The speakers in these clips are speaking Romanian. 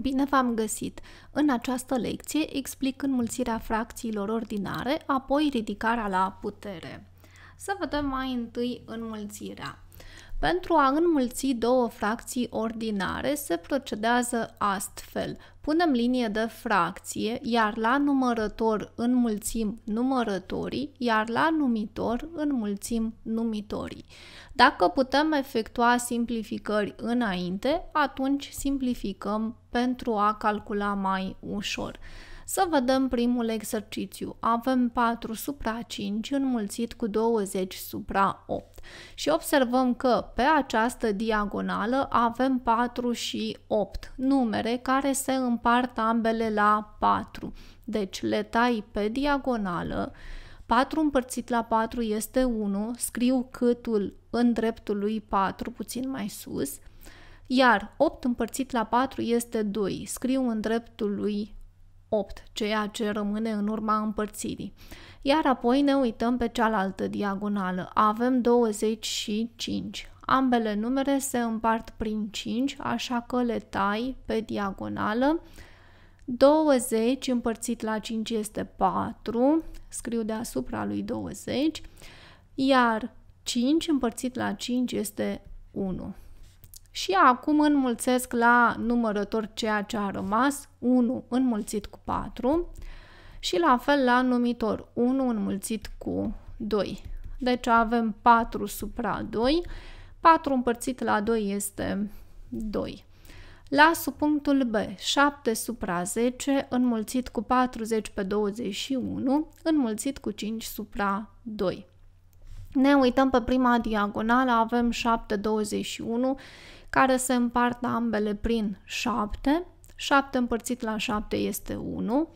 Bine v-am găsit! În această lecție explic înmulțirea fracțiilor ordinare, apoi ridicarea la putere. Să vedem mai întâi înmulțirea. Pentru a înmulți două fracții ordinare se procedează astfel. Punem linie de fracție, iar la numărător înmulțim numărătorii, iar la numitor înmulțim numitorii. Dacă putem efectua simplificări înainte, atunci simplificăm pentru a calcula mai ușor. Să vedem primul exercițiu. Avem 4 supra 5 înmulțit cu 20 supra 8 și observăm că pe această diagonală avem 4 și 8, numere care se împart ambele la 4. Deci le tai pe diagonală 4 împărțit la 4 este 1, scriu câtul în dreptul lui 4, puțin mai sus, iar 8 împărțit la 4 este 2, scriu în dreptul lui 8, ceea ce rămâne în urma împărțirii. Iar apoi ne uităm pe cealaltă diagonală. Avem 25. Ambele numere se împart prin 5, așa că le tai pe diagonală. 20 împărțit la 5 este 4, scriu deasupra lui 20, iar 5 împărțit la 5 este 1 și acum înmulțesc la numărător ceea ce a rămas, 1 înmulțit cu 4 și la fel la numitor, 1 înmulțit cu 2. Deci avem 4 supra 2, 4 împărțit la 2 este 2. La subpunctul B, 7 supra 10 înmulțit cu 40 pe 21 înmulțit cu 5 supra 2. Ne uităm pe prima diagonală, avem 7, 21 care se împart ambele prin 7. 7 împărțit la 7 este 1,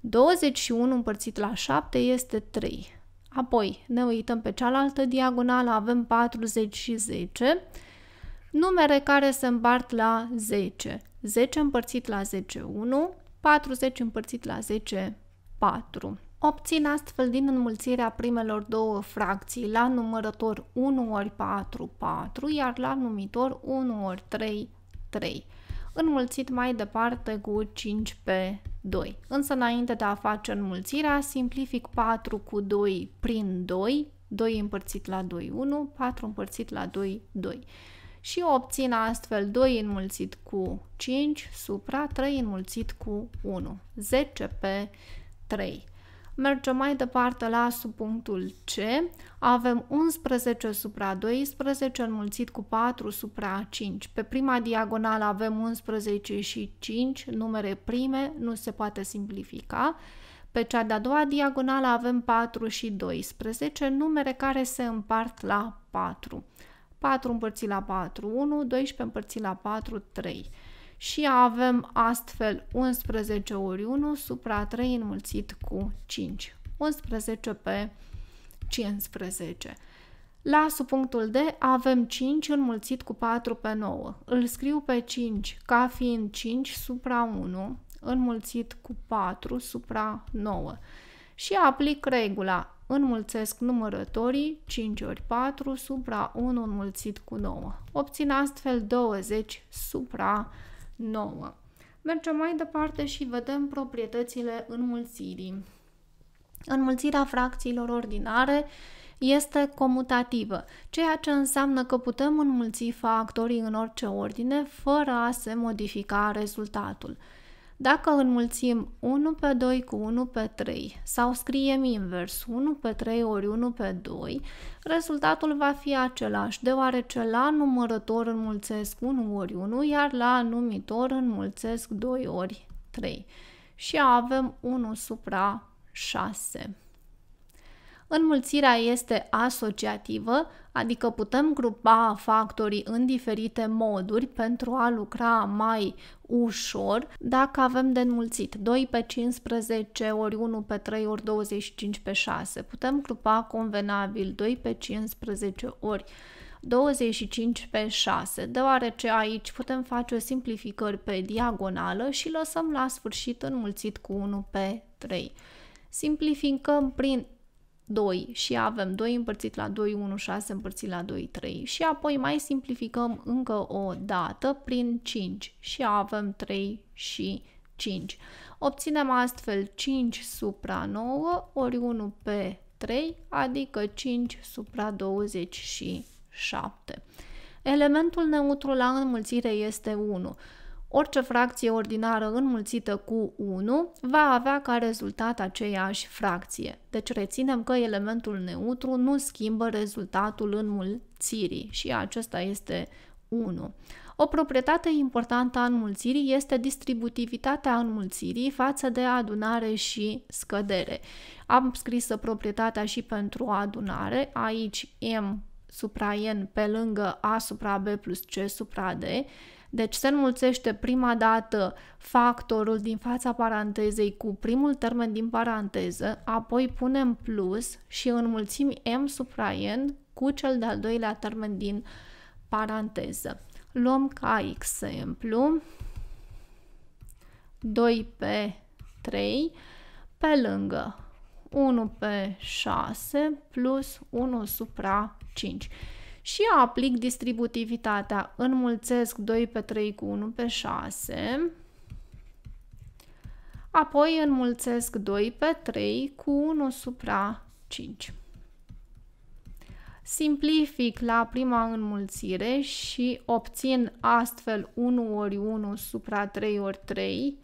21 împărțit la 7 este 3. Apoi ne uităm pe cealaltă diagonală, avem 40 și 10, numere care se împart la 10. 10 împărțit la 10, 1, 40 împărțit la 10, 4. Obțin astfel din înmulțirea primelor două fracții la numărător 1 ori 4, 4, iar la numitor 1 ori 3, 3, înmulțit mai departe cu 5 pe 2. Însă înainte de a face înmulțirea, simplific 4 cu 2 prin 2, 2 împărțit la 2, 1, 4 împărțit la 2, 2 și obțin astfel 2 înmulțit cu 5 supra 3 înmulțit cu 1, 10 pe 3. Mergem mai departe la subpunctul C. Avem 11 supra 12 înmulțit cu 4 supra 5. Pe prima diagonală avem 11 și 5, numere prime, nu se poate simplifica. Pe cea de-a doua diagonală avem 4 și 12, numere care se împart la 4. 4 împărțit la 4, 1, 12 împărțit la 4, 3 și avem astfel 11 ori 1 supra 3 înmulțit cu 5. 11 pe 15. La subpunctul D avem 5 înmulțit cu 4 pe 9. Îl scriu pe 5 ca fiind 5 supra 1 înmulțit cu 4 supra 9 și aplic regula înmulțesc numărătorii 5 ori 4 supra 1 înmulțit cu 9. Obțin astfel 20 supra 9. Mergem mai departe și vedem proprietățile înmulțirii. Înmulțirea fracțiilor ordinare este comutativă, ceea ce înseamnă că putem înmulți factorii în orice ordine fără a se modifica rezultatul. Dacă înmulțim 1 pe 2 cu 1 pe 3 sau scriem invers 1 pe 3 ori 1 pe 2, rezultatul va fi același, deoarece la numărător înmulțesc 1 ori 1, iar la numitor înmulțesc 2 ori 3. Și avem 1 supra 6. Înmulțirea este asociativă, adică putem grupa factorii în diferite moduri pentru a lucra mai ușor dacă avem de înmulțit 2 pe 15 ori 1 pe 3 ori 25 pe 6. Putem grupa convenabil 2 pe 15 ori 25 pe 6, deoarece aici putem face o simplificări pe diagonală și lăsăm la sfârșit înmulțit cu 1 pe 3. Simplificăm prin 2 și avem 2 împărțit la 2, 1, 6 împărțit la 2, 3 și apoi mai simplificăm încă o dată prin 5 și avem 3 și 5. Obținem astfel 5 supra 9 ori 1 pe 3, adică 5 supra 27. Elementul neutru la înmulțire este 1. Orice fracție ordinară înmulțită cu 1 va avea ca rezultat aceeași fracție. Deci reținem că elementul neutru nu schimbă rezultatul înmulțirii și acesta este 1. O proprietate importantă a înmulțirii este distributivitatea înmulțirii față de adunare și scădere. Am scris proprietatea și pentru adunare, aici m supra n pe lângă a supra b plus c supra d, deci se înmulțește prima dată factorul din fața parantezei cu primul termen din paranteză, apoi punem plus și înmulțim m supra n cu cel de-al doilea termen din paranteză. Luăm ca exemplu 2 pe 3 pe lângă 1 pe 6 plus 1 supra 5 și aplic distributivitatea. Înmulțesc 2 pe 3 cu 1 pe 6, apoi înmulțesc 2 pe 3 cu 1 supra 5. Simplific la prima înmulțire și obțin astfel 1 ori 1 supra 3 ori 3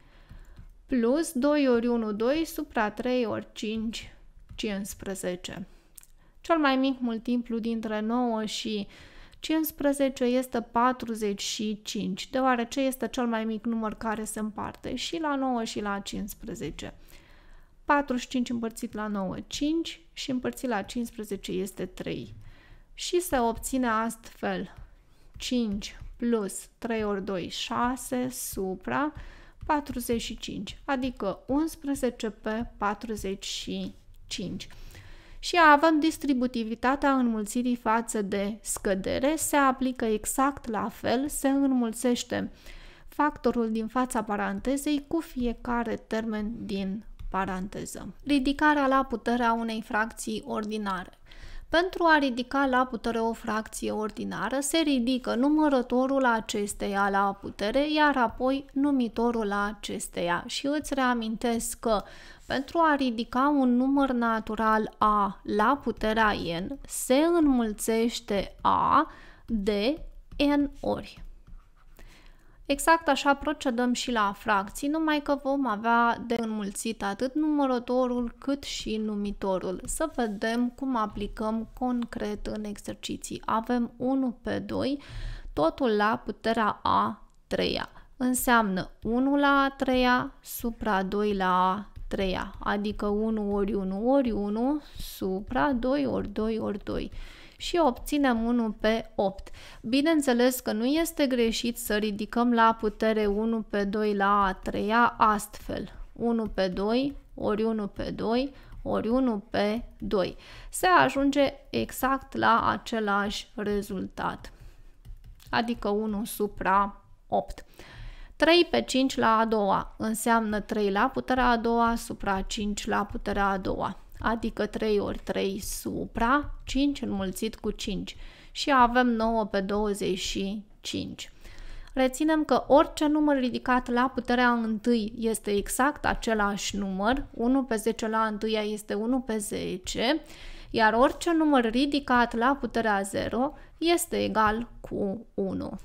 plus 2 ori 1, 2 supra 3 ori 5, 15. Cel mai mic multiplu dintre 9 și 15 este 45, deoarece este cel mai mic număr care se împarte și la 9 și la 15. 45 împărțit la 9, 5 și împărțit la 15 este 3. Și se obține astfel 5 plus 3 ori 2, 6 supra 45, adică 11 pe 45 și avem distributivitatea înmulțirii față de scădere, se aplică exact la fel, se înmulțește factorul din fața parantezei cu fiecare termen din paranteză. Ridicarea la puterea unei fracții ordinare. Pentru a ridica la putere o fracție ordinară, se ridică numărătorul acesteia la putere, iar apoi numitorul acesteia. Și îți reamintesc că pentru a ridica un număr natural A la puterea N, se înmulțește A de N ori. Exact așa procedăm și la fracții, numai că vom avea de înmulțit atât numărătorul cât și numitorul. Să vedem cum aplicăm concret în exerciții. Avem 1 pe 2, totul la puterea a treia. Înseamnă 1 la a treia supra 2 la a treia, adică 1 ori 1 ori 1 supra 2 ori 2 ori 2 și obținem 1 pe 8. Bineînțeles că nu este greșit să ridicăm la putere 1 pe 2 la a treia astfel. 1 pe 2 ori 1 pe 2 ori 1 pe 2. Se ajunge exact la același rezultat, adică 1 supra 8. 3 pe 5 la a doua înseamnă 3 la puterea a doua supra 5 la puterea a doua, adică 3 ori 3 supra 5 înmulțit cu 5 și avem 9 pe 25. Reținem că orice număr ridicat la puterea 1 este exact același număr, 1 pe 10 la 1 este 1 pe 10, iar orice număr ridicat la puterea 0 este egal cu 1.